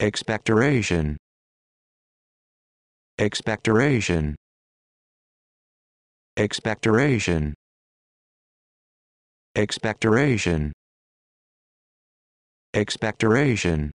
expectoration expectoration expectoration expectoration expectoration